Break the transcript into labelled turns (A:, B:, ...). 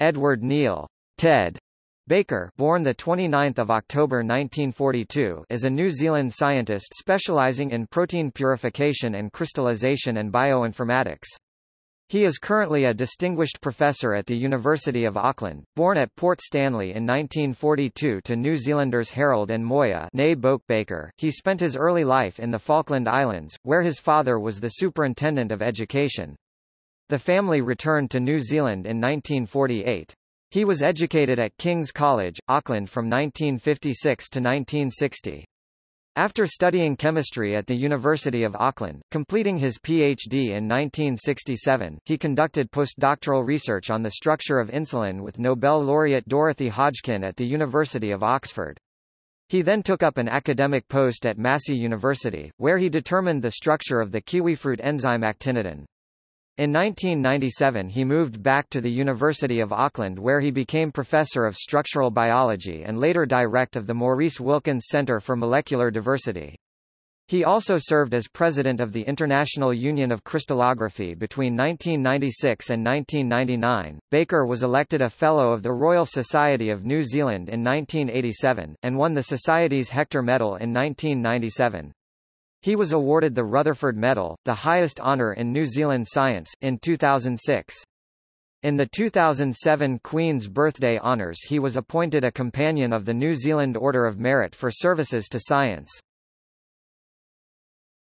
A: Edward Neal, Ted Baker, born the 29th of October 1942, is a New Zealand scientist specializing in protein purification and crystallization and bioinformatics. He is currently a distinguished professor at the University of Auckland, born at Port Stanley in 1942 to New Zealanders Harold and Moya Baker. He spent his early life in the Falkland Islands, where his father was the superintendent of education. The family returned to New Zealand in 1948. He was educated at King's College, Auckland from 1956 to 1960. After studying chemistry at the University of Auckland, completing his PhD in 1967, he conducted postdoctoral research on the structure of insulin with Nobel laureate Dorothy Hodgkin at the University of Oxford. He then took up an academic post at Massey University, where he determined the structure of the kiwifruit enzyme actinidin. In 1997 he moved back to the University of Auckland where he became Professor of Structural Biology and later Direct of the Maurice Wilkins Centre for Molecular Diversity. He also served as President of the International Union of Crystallography between 1996 and 1999. Baker was elected a Fellow of the Royal Society of New Zealand in 1987, and won the Society's Hector Medal in 1997. He was awarded the Rutherford Medal, the highest honour in New Zealand science, in 2006. In the 2007 Queen's Birthday Honours he was appointed a Companion of the New Zealand Order of Merit for services to science.